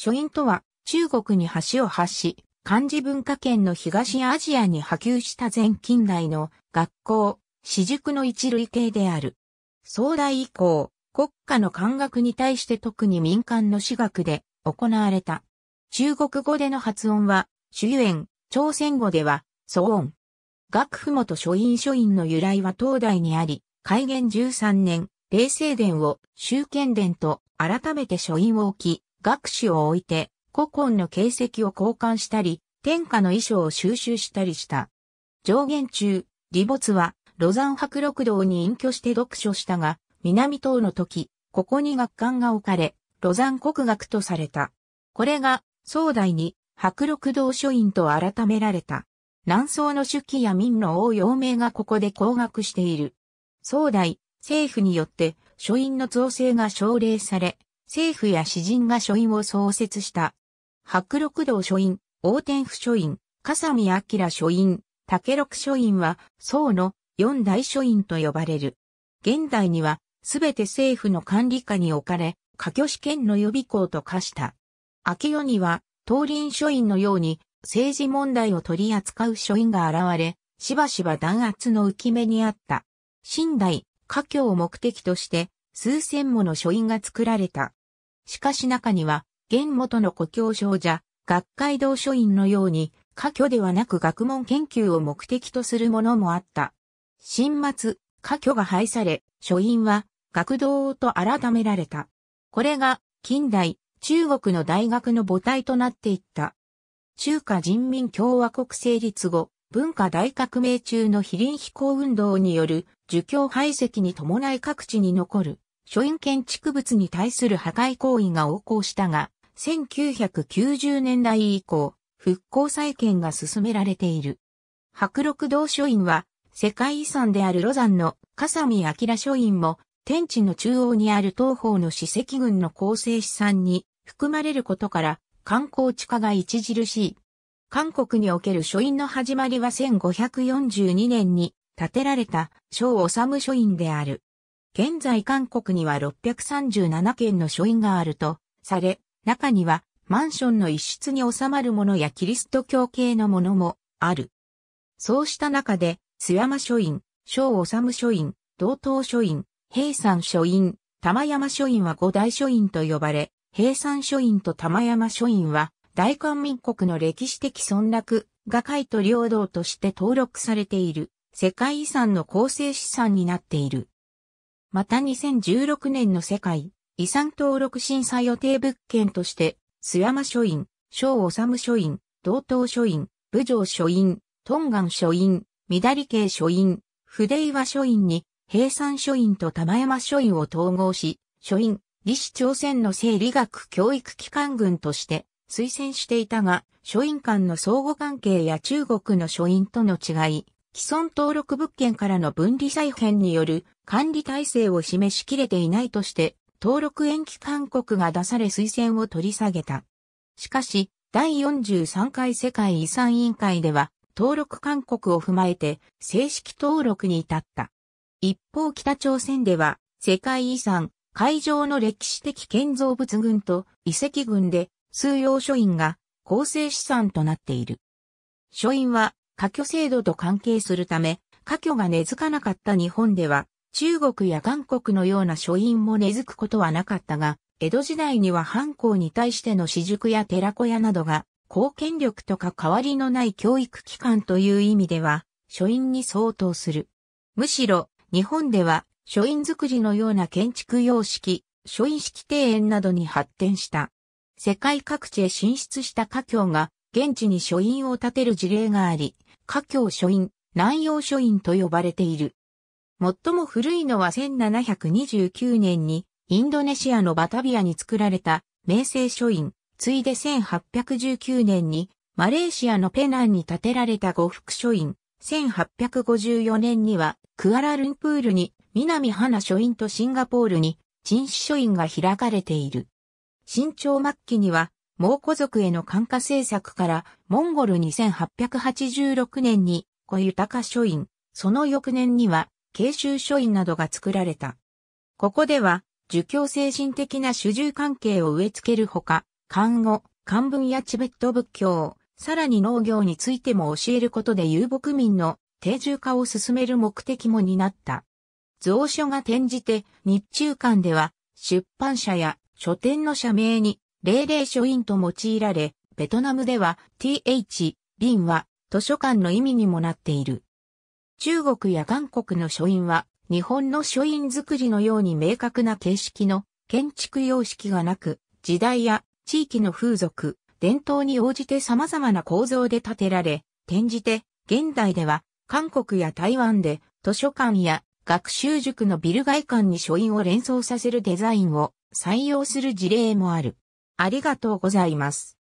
書院とは、中国に橋を発し、漢字文化圏の東アジアに波及した前近代の学校、私塾の一類型である。壮大以降、国家の漢学に対して特に民間の私学で行われた。中国語での発音は、主演、朝鮮語では、騒音。学府元書院書院の由来は東大にあり、開元13年、冷静殿を修験殿と改めて書院を置き、学士を置いて、古今の形跡を交換したり、天下の衣装を収集したりした。上元中、李没は、ロザン白六堂に隠居して読書したが、南東の時、ここに学館が置かれ、ロザン国学とされた。これが、宋代に、白六堂書院と改められた。南宋の主記や民の王陽明がここで工学している。宋代、政府によって、書院の造成が奨励され、政府や詩人が書院を創設した。白六道書院、王天府書院、笠見明書院、竹六書院は、宋の四大書院と呼ばれる。現代には、すべて政府の管理下に置かれ、科挙試験の予備校と化した。明世には、東林書院のように、政治問題を取り扱う書院が現れ、しばしば弾圧の浮き目にあった。新代、科挙を目的として、数千もの書院が作られた。しかし中には、現元の故郷少女、学会同書院のように、科挙ではなく学問研究を目的とするものもあった。新末、科挙が廃され、書院は、学童と改められた。これが、近代、中国の大学の母体となっていった。中華人民共和国成立後、文化大革命中の非臨飛行運動による儒教排斥に伴い各地に残る書院建築物に対する破壊行為が横行したが、1990年代以降、復興再建が進められている。白六道書院は、世界遺産であるロザンの笠見明書院も、天地の中央にある東方の史跡群の構成資産に含まれることから、観光地化が著しい。韓国における書院の始まりは1542年に建てられた小治書院である。現在韓国には637件の書院があるとされ、中にはマンションの一室に収まるものやキリスト教系のものもある。そうした中で、津山書院、小治書院、道東書院、平山書院、玉山書院は五大書院と呼ばれ、平山書院と玉山書院は、大韓民国の歴史的村落が海と領土として登録されている、世界遺産の構成資産になっている。また2016年の世界遺産登録審査予定物件として、須山書院、小治書院、道東書院、武城書院、東岸書院、緑系書院、筆岩書院に、平山書院と玉山書院を統合し、書院、李氏朝鮮の生理学教育機関群として推薦していたが、書院間の相互関係や中国の書院との違い、既存登録物件からの分離再編による管理体制を示しきれていないとして、登録延期勧告が出され推薦を取り下げた。しかし、第43回世界遺産委員会では、登録勧告を踏まえて、正式登録に至った。一方北朝鮮では、世界遺産、海上の歴史的建造物群と遺跡群で、数用書院が構成資産となっている。書院は科挙制度と関係するため、科挙が根付かなかった日本では、中国や韓国のような書院も根付くことはなかったが、江戸時代には藩校に対しての私塾や寺子屋などが、貢献力とか変わりのない教育機関という意味では、書院に相当する。むしろ、日本では、書院作りのような建築様式、書院式庭園などに発展した。世界各地へ進出した家境が、現地に書院を建てる事例があり、華僑書院、南洋書院と呼ばれている。最も古いのは1729年にインドネシアのバタビアに作られた明成書院、ついで1819年にマレーシアのペナンに建てられた五福書院、1854年にはクアラルンプールに南花書院とシンガポールに陳氏書院が開かれている。新朝末期には蒙古族への感化政策から、モンゴル2886年に、小豊書院、その翌年には、慶州書院などが作られた。ここでは、儒教精神的な主従関係を植え付けるほか、漢語、漢文やチベット仏教、さらに農業についても教えることで遊牧民の定住化を進める目的も担った。蔵書が転じて日中間では出版社や書店の社名に霊霊書院と用いられ、ベトナムでは th、瓶は図書館の意味にもなっている。中国や韓国の書院は日本の書院作りのように明確な形式の建築様式がなく、時代や地域の風俗、伝統に応じて様々な構造で建てられ、転じて現代では韓国や台湾で図書館や学習塾のビル外観に書院を連想させるデザインを採用する事例もある。ありがとうございます。